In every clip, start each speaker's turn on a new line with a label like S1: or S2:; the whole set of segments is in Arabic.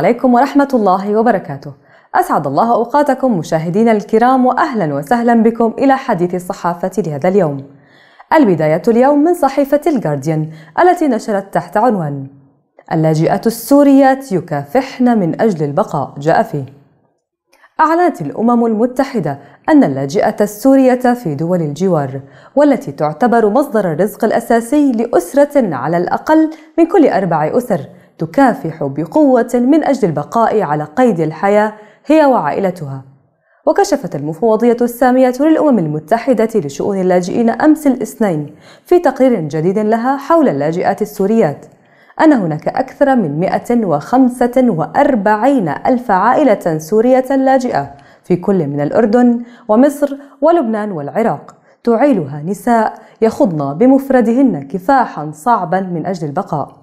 S1: عليكم ورحمة الله وبركاته أسعد الله أوقاتكم مشاهدينا الكرام وأهلا وسهلا بكم إلى حديث الصحافة لهذا اليوم البداية اليوم من صحيفة الجارديان التي نشرت تحت عنوان اللاجئات السوريات يكافحن من أجل البقاء جاء فيه أعلنت الأمم المتحدة أن اللاجئة السورية في دول الجوار والتي تعتبر مصدر الرزق الأساسي لأسرة على الأقل من كل أربع أسر تكافح بقوة من أجل البقاء على قيد الحياة هي وعائلتها وكشفت المفوضية السامية للأمم المتحدة لشؤون اللاجئين أمس الاثنين في تقرير جديد لها حول اللاجئات السوريات أن هناك أكثر من 145 ألف عائلة سورية لاجئة في كل من الأردن ومصر ولبنان والعراق تعيلها نساء يخضن بمفردهن كفاحا صعبا من أجل البقاء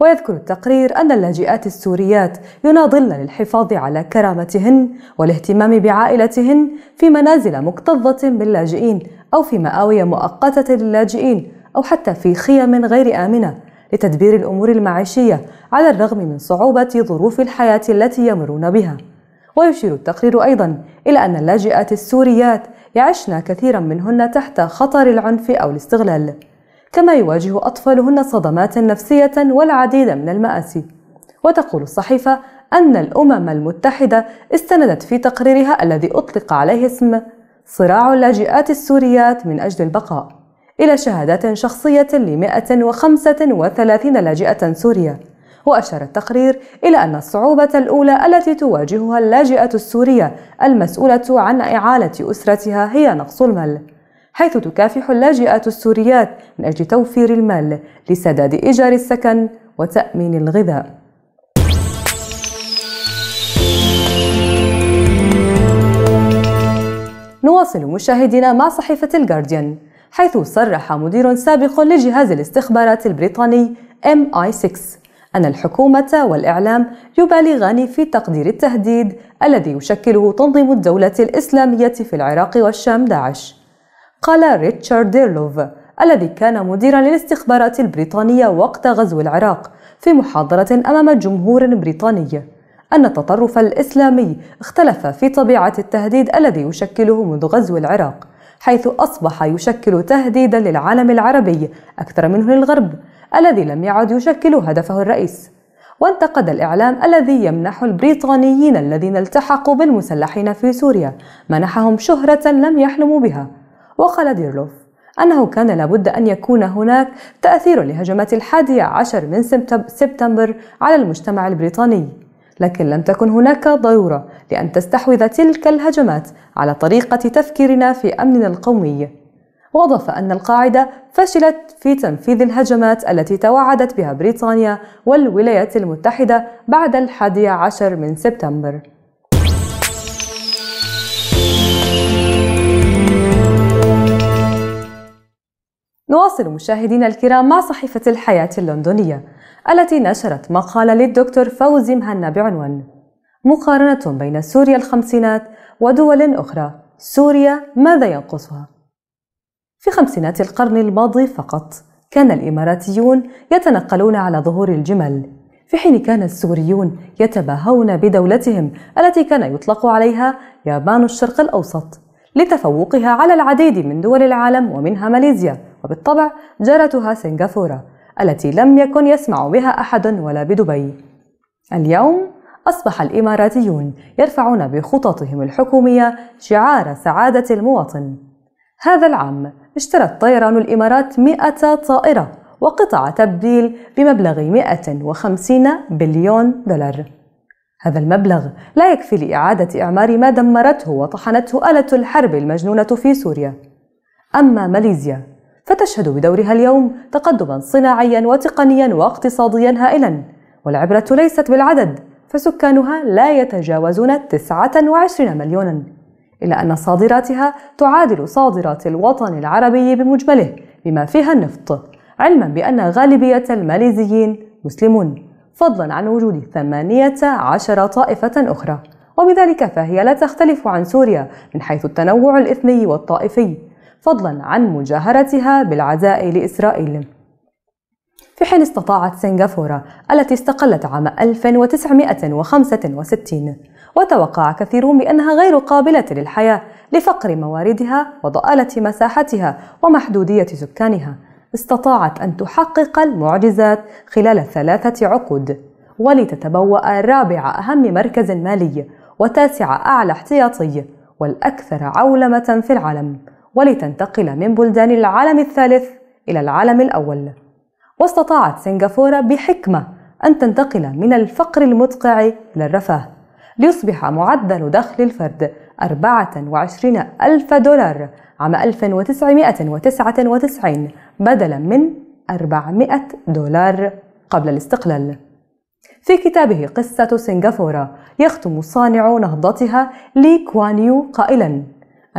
S1: ويذكر التقرير أن اللاجئات السوريات يناضلن للحفاظ على كرامتهن والاهتمام بعائلتهن في منازل مكتظة باللاجئين أو في مآوي مؤقتة للاجئين أو حتى في خيم غير آمنة لتدبير الأمور المعيشية على الرغم من صعوبة ظروف الحياة التي يمرون بها ويشير التقرير أيضا إلى أن اللاجئات السوريات يعشن كثيرا منهن تحت خطر العنف أو الاستغلال كما يواجه أطفالهن صدمات نفسية والعديد من المآسي وتقول الصحيفة أن الأمم المتحدة استندت في تقريرها الذي أطلق عليه اسم صراع اللاجئات السوريات من أجل البقاء إلى شهادات شخصية ل 135 لاجئة سورية وأشار التقرير إلى أن الصعوبة الأولى التي تواجهها اللاجئة السورية المسؤولة عن إعالة أسرتها هي نقص المال حيث تكافح اللاجئات السوريات من أجل توفير المال لسداد إيجار السكن وتأمين الغذاء نواصل مشاهدينا مع صحيفة الجارديان حيث صرح مدير سابق لجهاز الاستخبارات البريطاني MI6 أن الحكومة والإعلام يبالغان في تقدير التهديد الذي يشكله تنظيم الدولة الإسلامية في العراق والشام داعش قال ريتشارد ديرلوف الذي كان مديرا للاستخبارات البريطانية وقت غزو العراق في محاضرة أمام جمهور بريطاني أن التطرف الإسلامي اختلف في طبيعة التهديد الذي يشكله منذ غزو العراق حيث أصبح يشكل تهديدا للعالم العربي أكثر منه للغرب الذي لم يعد يشكل هدفه الرئيس وانتقد الإعلام الذي يمنح البريطانيين الذين التحقوا بالمسلحين في سوريا منحهم شهرة لم يحلموا بها وقال ديرلوف أنه كان لابد أن يكون هناك تأثير لهجمات الحادي عشر من سبتمبر على المجتمع البريطاني لكن لم تكن هناك ضرورة لأن تستحوذ تلك الهجمات على طريقة تفكيرنا في أمننا القومي وأضاف أن القاعدة فشلت في تنفيذ الهجمات التي توعدت بها بريطانيا والولايات المتحدة بعد الحادي عشر من سبتمبر نواصل مشاهدينا الكرام مع صحيفة الحياة اللندنية التي نشرت مقالة للدكتور فوزي مهنا بعنوان مقارنة بين سوريا الخمسينات ودول أخرى سوريا ماذا ينقصها؟ في خمسينات القرن الماضي فقط كان الإماراتيون يتنقلون على ظهور الجمل في حين كان السوريون يتباهون بدولتهم التي كان يطلق عليها يابان الشرق الأوسط لتفوقها على العديد من دول العالم ومنها ماليزيا وبالطبع جارتها سنغافورة التي لم يكن يسمع بها أحد ولا بدبي اليوم أصبح الإماراتيون يرفعون بخططهم الحكومية شعار سعادة المواطن هذا العام اشترت طيران الإمارات 100 طائرة وقطع تبديل بمبلغ 150 بليون دولار هذا المبلغ لا يكفي لإعادة إعمار ما دمرته وطحنته آلة الحرب المجنونة في سوريا أما ماليزيا فتشهد بدورها اليوم تقدما صناعيا وتقنيا واقتصاديا هائلا والعبرة ليست بالعدد فسكانها لا يتجاوزون 29 مليونا إلا أن صادراتها تعادل صادرات الوطن العربي بمجمله بما فيها النفط علما بأن غالبية الماليزيين مسلمون فضلا عن وجود 18 طائفة أخرى وبذلك فهي لا تختلف عن سوريا من حيث التنوع الإثني والطائفي فضلا عن مجاهرتها بالعزاء لإسرائيل في حين استطاعت سنغافورة التي استقلت عام 1965 وتوقع كثيرون بأنها غير قابلة للحياة لفقر مواردها وضآلة مساحتها ومحدودية سكانها استطاعت أن تحقق المعجزات خلال ثلاثة عقود ولتتبوأ رابع أهم مركز مالي وتاسع أعلى احتياطي والأكثر عولمة في العالم ولتنتقل من بلدان العالم الثالث إلى العالم الأول واستطاعت سنغافورة بحكمة أن تنتقل من الفقر المدقع إلى الرفاه ليصبح معدل دخل الفرد 24 ألف دولار عام 1999 بدلا من 400 دولار قبل الاستقلال في كتابه قصة سنغافورة يختم صانع نهضتها لي كوان يو قائلاً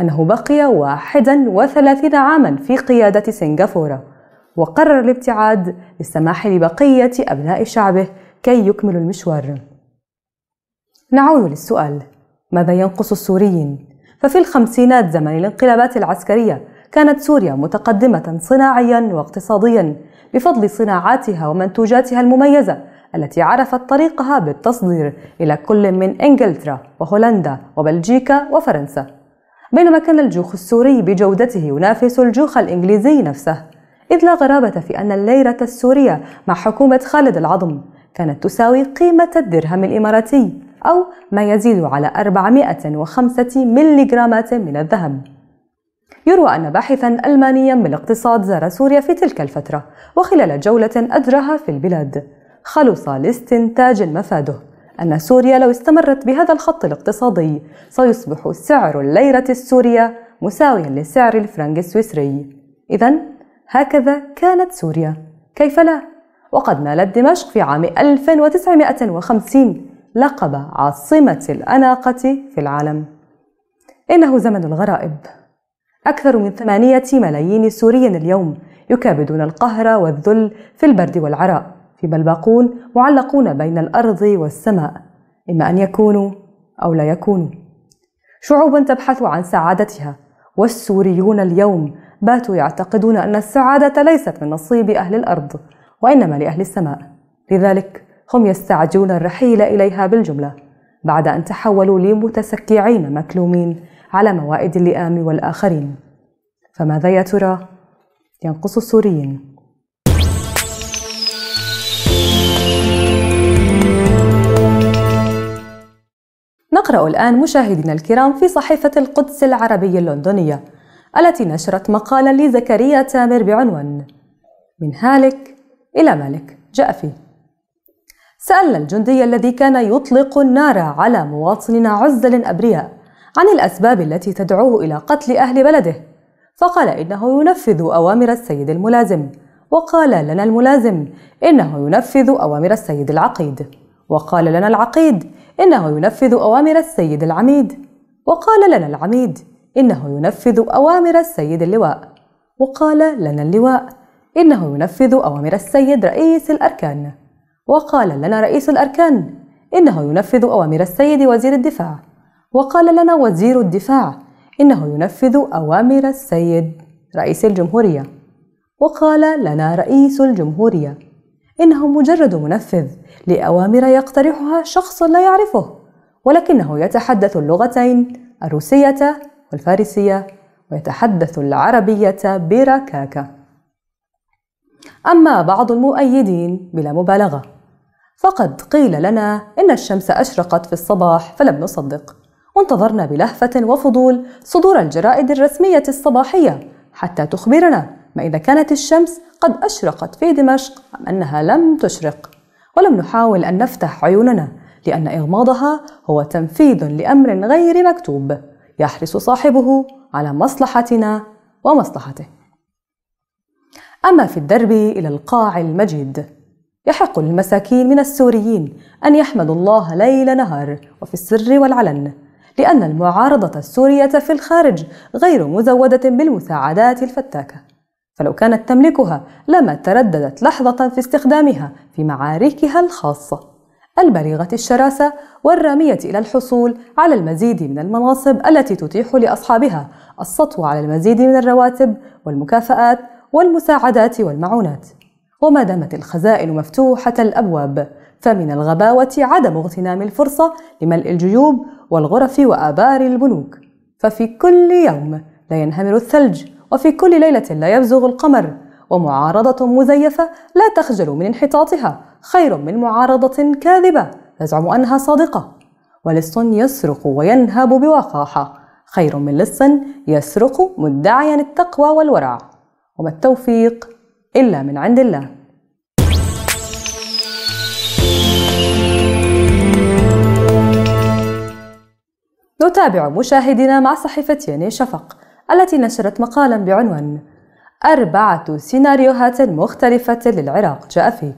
S1: أنه بقي 31 عاما في قيادة سنغافورة وقرر الابتعاد للسماح لبقية أبناء شعبه كي يكملوا المشوار نعود للسؤال ماذا ينقص السوريين؟ ففي الخمسينات زمن الانقلابات العسكرية كانت سوريا متقدمة صناعيا واقتصاديا بفضل صناعاتها ومنتوجاتها المميزة التي عرفت طريقها بالتصدير إلى كل من إنجلترا وهولندا وبلجيكا وفرنسا بينما كان الجوخ السوري بجودته ينافس الجوخ الإنجليزي نفسه إذ لا غرابة في أن الليرة السورية مع حكومة خالد العظم كانت تساوي قيمة الدرهم الإماراتي أو ما يزيد على 405 مليغرامات من الذهب يروى أن باحثا ألمانيا بالاقتصاد زار سوريا في تلك الفترة وخلال جولة أجراها في البلاد خلص لاستنتاج مفاده أن سوريا لو استمرت بهذا الخط الاقتصادي سيصبح سعر الليرة السورية مساويا لسعر الفرنك السويسري إذا هكذا كانت سوريا كيف لا؟ وقد نالت دمشق في عام 1950 لقب عاصمة الأناقة في العالم إنه زمن الغرائب أكثر من ثمانية ملايين سوري اليوم يكابدون القهر والذل في البرد والعراء في بلباقون معلقون بين الأرض والسماء إما أن يكونوا أو لا يكونوا شعوب تبحث عن سعادتها والسوريون اليوم باتوا يعتقدون أن السعادة ليست من نصيب أهل الأرض وإنما لأهل السماء لذلك هم يستعجلون الرحيل إليها بالجملة بعد أن تحولوا لمتسكعين مكلومين على موائد اللئام والآخرين فماذا يا ترى ينقص السوريين؟ نقرأ الآن مشاهدينا الكرام في صحيفة القدس العربية اللندنية التي نشرت مقالا لزكريا تامر بعنوان من هالك إلى مالك جاء فيه سألنا الجندي الذي كان يطلق النار على مواطننا عزل أبرياء عن الأسباب التي تدعوه إلى قتل أهل بلده فقال إنه ينفذ أوامر السيد الملازم وقال لنا الملازم إنه ينفذ أوامر السيد العقيد وقال لنا العقيد إنه ينفذ أوامر السيد العميد وقال لنا العميد إنه ينفذ أوامر السيد اللواء وقال لنا اللواء إنه ينفذ أوامر السيد رئيس الأركان وقال لنا رئيس الأركان إنه ينفذ أوامر السيد وزير الدفاع وقال لنا وزير الدفاع إنه ينفذ أوامر السيد رئيس الجمهورية وقال لنا رئيس الجمهورية إنه مجرد منفذ لأوامر يقترحها شخص لا يعرفه ولكنه يتحدث اللغتين الروسية والفارسية ويتحدث العربية بركاكة أما بعض المؤيدين بلا مبالغة فقد قيل لنا إن الشمس أشرقت في الصباح فلم نصدق وانتظرنا بلهفة وفضول صدور الجرائد الرسمية الصباحية حتى تخبرنا ما إذا كانت الشمس قد أشرقت في دمشق أم أنها لم تشرق ولم نحاول أن نفتح عيوننا لأن إغماضها هو تنفيذ لأمر غير مكتوب يحرص صاحبه على مصلحتنا ومصلحته أما في الدرب إلى القاع المجيد يحق للمساكين من السوريين أن يحمدوا الله ليل نهار وفي السر والعلن لأن المعارضة السورية في الخارج غير مزودة بالمساعدات الفتاكة فلو كانت تملكها لما ترددت لحظة في استخدامها في معاركها الخاصة البليغة الشراسة والرامية إلى الحصول على المزيد من المناصب التي تتيح لأصحابها السطو على المزيد من الرواتب والمكافآت والمساعدات والمعونات وما دامت الخزائن مفتوحة الأبواب فمن الغباوة عدم اغتنام الفرصة لملء الجيوب والغرف وآبار البنوك ففي كل يوم لا ينهمر الثلج وفي كل ليلة لا يبزغ القمر ومعارضة مزيفة لا تخجل من انحطاطها خير من معارضة كاذبة تزعم أنها صادقة ولص يسرق وينهب بوقاحة خير من لص يسرق مدعيا التقوى والورع وما التوفيق إلا من عند الله نتابع مشاهدينا مع صحيفة ياني شفق التي نشرت مقالا بعنوان أربعة سيناريوهات مختلفة للعراق جاء فيه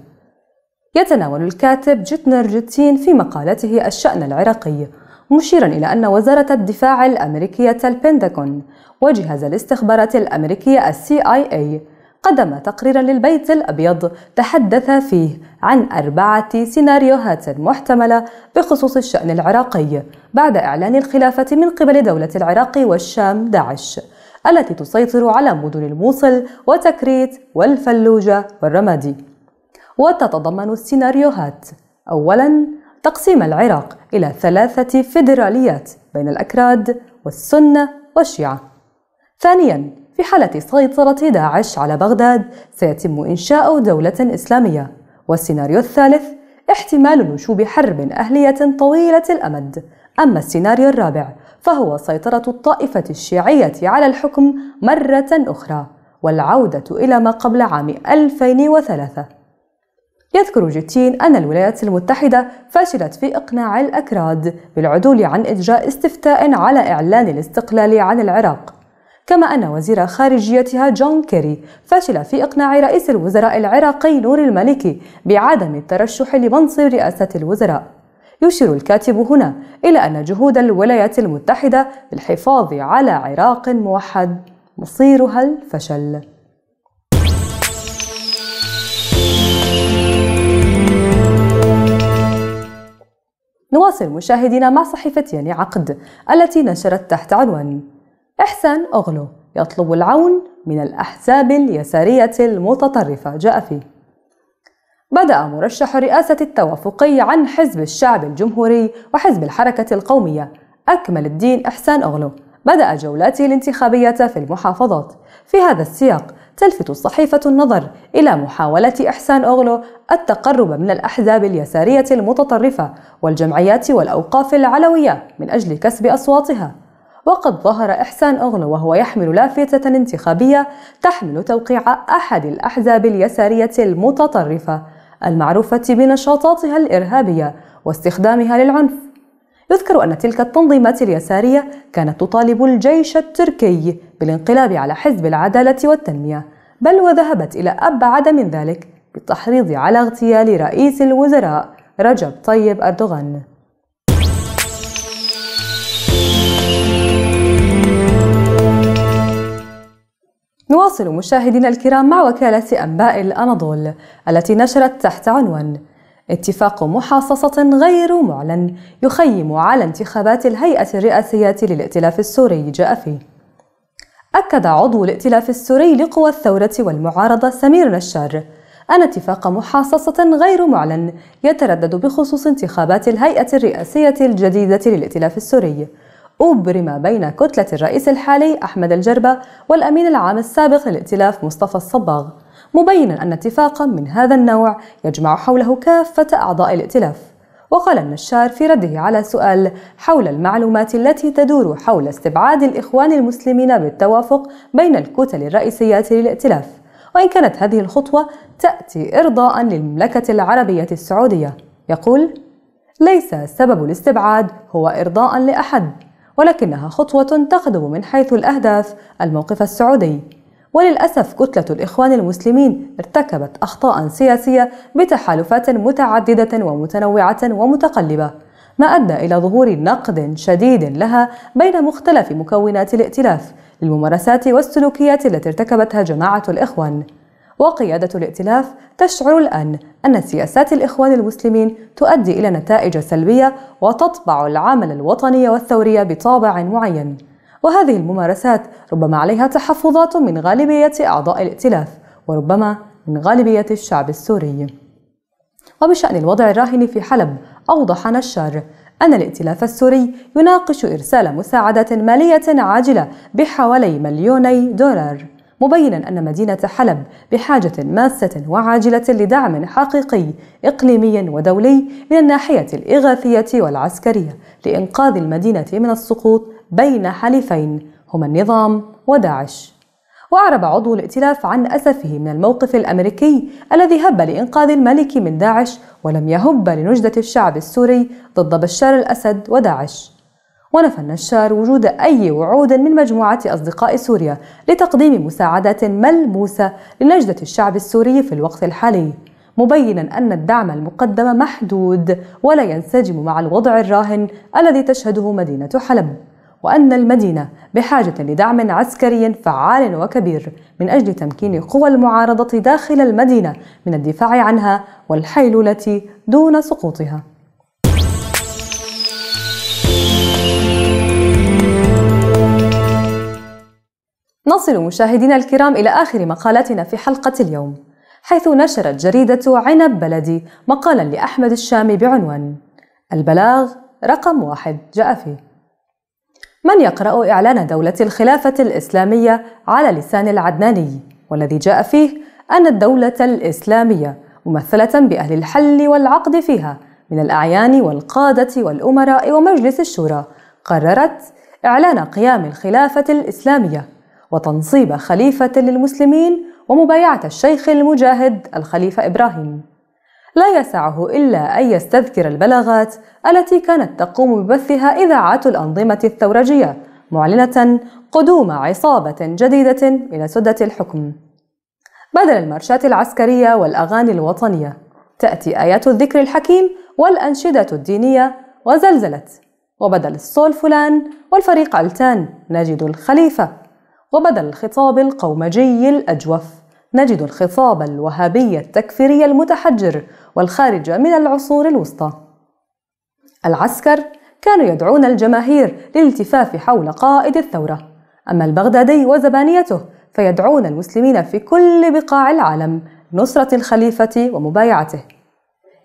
S1: يتناول الكاتب جتنر جتين في مقالته الشأن العراقي مشيرا إلى أن وزارة الدفاع الأمريكية البنتاغون وجهاز الاستخبارات الأمريكية السي آي قدم تقريرا للبيت الأبيض تحدث فيه عن أربعة سيناريوهات محتملة بخصوص الشأن العراقي بعد إعلان الخلافة من قبل دولة العراق والشام داعش التي تسيطر على مدن الموصل وتكريت والفلوجة والرمادي وتتضمن السيناريوهات أولا تقسيم العراق إلى ثلاثة فيدراليات بين الأكراد والسنة والشيعة ثانيا في حالة سيطرة داعش على بغداد سيتم إنشاء دولة إسلامية والسيناريو الثالث احتمال نشوب حرب أهلية طويلة الأمد أما السيناريو الرابع فهو سيطرة الطائفة الشيعية على الحكم مرة أخرى والعودة إلى ما قبل عام 2003 يذكر جتين أن الولايات المتحدة فشلت في إقناع الأكراد بالعدول عن إجراء استفتاء على إعلان الاستقلال عن العراق كما أن وزير خارجيتها جون كيري فشل في إقناع رئيس الوزراء العراقي نور المالكي بعدم الترشح لمنصب رئاسة الوزراء يشير الكاتب هنا إلى أن جهود الولايات المتحدة للحفاظ على عراق موحد مصيرها الفشل نواصل مشاهدينا مع صحيفة يعني عقد التي نشرت تحت عنوان إحسان أغلو يطلب العون من الأحزاب اليسارية المتطرفة جاء فيه بدأ مرشح رئاسة التوافقي عن حزب الشعب الجمهوري وحزب الحركة القومية أكمل الدين إحسان أغلو بدأ جولاته الانتخابية في المحافظات في هذا السياق تلفت الصحيفة النظر إلى محاولة إحسان أغلو التقرب من الأحزاب اليسارية المتطرفة والجمعيات والأوقاف العلوية من أجل كسب أصواتها وقد ظهر إحسان أغلو وهو يحمل لافتة انتخابية تحمل توقيع أحد الأحزاب اليسارية المتطرفة المعروفة بنشاطاتها الإرهابية واستخدامها للعنف يذكر أن تلك التنظيمات اليسارية كانت تطالب الجيش التركي بالانقلاب على حزب العدالة والتنمية بل وذهبت إلى أبعد من ذلك بالتحريض على اغتيال رئيس الوزراء رجب طيب أردوغان نواصل مشاهدينا الكرام مع وكالة أنباء الأناضول التي نشرت تحت عنوان اتفاق محاصصة غير معلن يخيم على انتخابات الهيئة الرئاسية للائتلاف السوري جاء فيه أكد عضو الائتلاف السوري لقوى الثورة والمعارضة سمير نشار أن اتفاق محاصصة غير معلن يتردد بخصوص انتخابات الهيئة الرئاسية الجديدة للائتلاف السوري أبرم بين كتلة الرئيس الحالي أحمد الجربة والأمين العام السابق للائتلاف مصطفى الصباغ مبينا أن اتفاقا من هذا النوع يجمع حوله كافة أعضاء الائتلاف وقال النشار في رده على سؤال حول المعلومات التي تدور حول استبعاد الإخوان المسلمين بالتوافق بين الكتل الرئيسيات للائتلاف وإن كانت هذه الخطوة تأتي إرضاء للمملكة العربية السعودية يقول ليس سبب الاستبعاد هو إرضاء لأحد ولكنها خطوة تخدم من حيث الأهداف الموقف السعودي وللأسف كتلة الإخوان المسلمين ارتكبت أخطاء سياسية بتحالفات متعددة ومتنوعة ومتقلبة ما أدى إلى ظهور نقد شديد لها بين مختلف مكونات الائتلاف للممارسات والسلوكيات التي ارتكبتها جماعة الإخوان وقيادة الائتلاف تشعر الآن أن سياسات الإخوان المسلمين تؤدي إلى نتائج سلبية وتطبع العمل الوطني والثوري بطابع معين وهذه الممارسات ربما عليها تحفظات من غالبية أعضاء الائتلاف وربما من غالبية الشعب السوري وبشأن الوضع الراهن في حلب أوضح نشار أن الائتلاف السوري يناقش إرسال مساعدات مالية عاجلة بحوالي مليوني دولار مبينا أن مدينة حلب بحاجة ماسة وعاجلة لدعم حقيقي إقليمي ودولي من الناحية الإغاثية والعسكرية لإنقاذ المدينة من السقوط بين حليفين هما النظام وداعش وأعرب عضو الائتلاف عن أسفه من الموقف الأمريكي الذي هب لإنقاذ الملك من داعش ولم يهب لنجدة الشعب السوري ضد بشار الأسد وداعش ونفى النشار وجود أي وعود من مجموعة أصدقاء سوريا لتقديم مساعدات ملموسة لنجدة الشعب السوري في الوقت الحالي مبينا أن الدعم المقدم محدود ولا ينسجم مع الوضع الراهن الذي تشهده مدينة حلب وأن المدينة بحاجة لدعم عسكري فعال وكبير من أجل تمكين قوى المعارضة داخل المدينة من الدفاع عنها والحيلولة دون سقوطها نصل مشاهدينا الكرام إلى آخر مقالاتنا في حلقة اليوم حيث نشرت جريدة عنب بلدي مقالا لأحمد الشامي بعنوان البلاغ رقم واحد جاء فيه من يقرأ إعلان دولة الخلافة الإسلامية على لسان العدناني والذي جاء فيه أن الدولة الإسلامية ممثلة بأهل الحل والعقد فيها من الأعيان والقادة والأمراء ومجلس الشورى قررت إعلان قيام الخلافة الإسلامية وتنصيب خليفة للمسلمين ومبايعة الشيخ المجاهد الخليفة إبراهيم. لا يسعه إلا أن يستذكر البلاغات التي كانت تقوم ببثها إذاعات الأنظمة الثورجية معلنة قدوم عصابة جديدة إلى سدة الحكم. بدل المارشات العسكرية والأغاني الوطنية تأتي آيات الذكر الحكيم والأنشدة الدينية وزلزلت وبدل الصول فلان والفريق علتان نجد الخليفة وبدل الخطاب القومجي الأجوف نجد الخطاب الوهابي التكفيري المتحجر والخارج من العصور الوسطى العسكر كانوا يدعون الجماهير للالتفاف حول قائد الثورة أما البغدادي وزبانيته فيدعون المسلمين في كل بقاع العالم نصرة الخليفة ومبايعته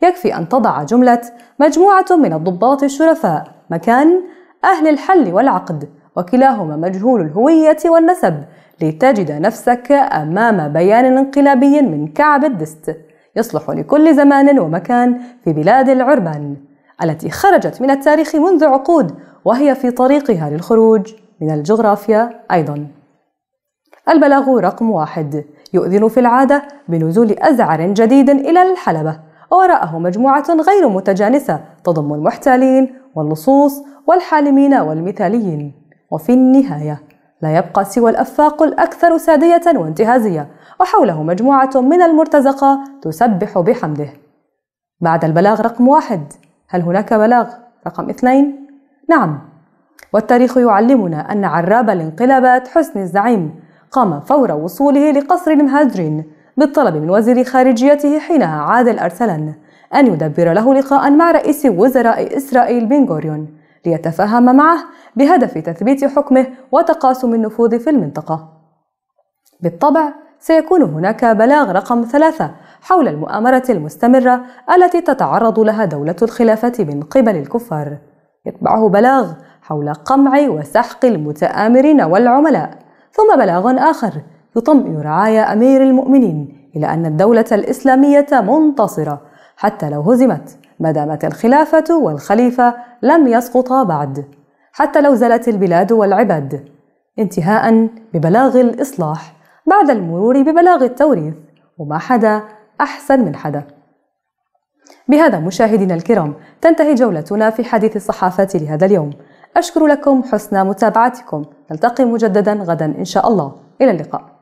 S1: يكفي أن تضع جملة مجموعة من الضباط الشرفاء مكان أهل الحل والعقد وكلاهما مجهول الهوية والنسب لتجد نفسك أمام بيان انقلابي من كعب الدست يصلح لكل زمان ومكان في بلاد العربان التي خرجت من التاريخ منذ عقود وهي في طريقها للخروج من الجغرافيا أيضا البلاغ رقم واحد يؤذن في العادة بنزول أزعر جديد إلى الحلبة وراءه مجموعة غير متجانسة تضم المحتالين واللصوص والحالمين والمثاليين وفي النهاية لا يبقى سوى الأفاق الأكثر سادية وانتهازية وحوله مجموعة من المرتزقة تسبح بحمده بعد البلاغ رقم واحد هل هناك بلاغ رقم اثنين؟ نعم والتاريخ يعلمنا أن عراب الانقلابات حسن الزعيم قام فور وصوله لقصر المهاجرين بالطلب من وزير خارجيته حينها عادل أرسلان أن يدبر له لقاء مع رئيس وزراء إسرائيل بن غوريون ليتفاهم معه بهدف تثبيت حكمه وتقاسم النفوذ في المنطقة. بالطبع سيكون هناك بلاغ رقم ثلاثة حول المؤامرة المستمرة التي تتعرض لها دولة الخلافة من قبل الكفار. يتبعه بلاغ حول قمع وسحق المتآمرين والعملاء، ثم بلاغ آخر يطمئن رعايا أمير المؤمنين إلى أن الدولة الإسلامية منتصرة حتى لو هزمت ما دامت الخلافة والخليفة لم يسقطا بعد حتى لو زلت البلاد والعباد انتهاء ببلاغ الإصلاح بعد المرور ببلاغ التوريث وما حدا أحسن من حدا بهذا مشاهدينا الكرام تنتهي جولتنا في حديث الصحافة لهذا اليوم أشكر لكم حسن متابعتكم نلتقي مجددا غدا إن شاء الله إلى اللقاء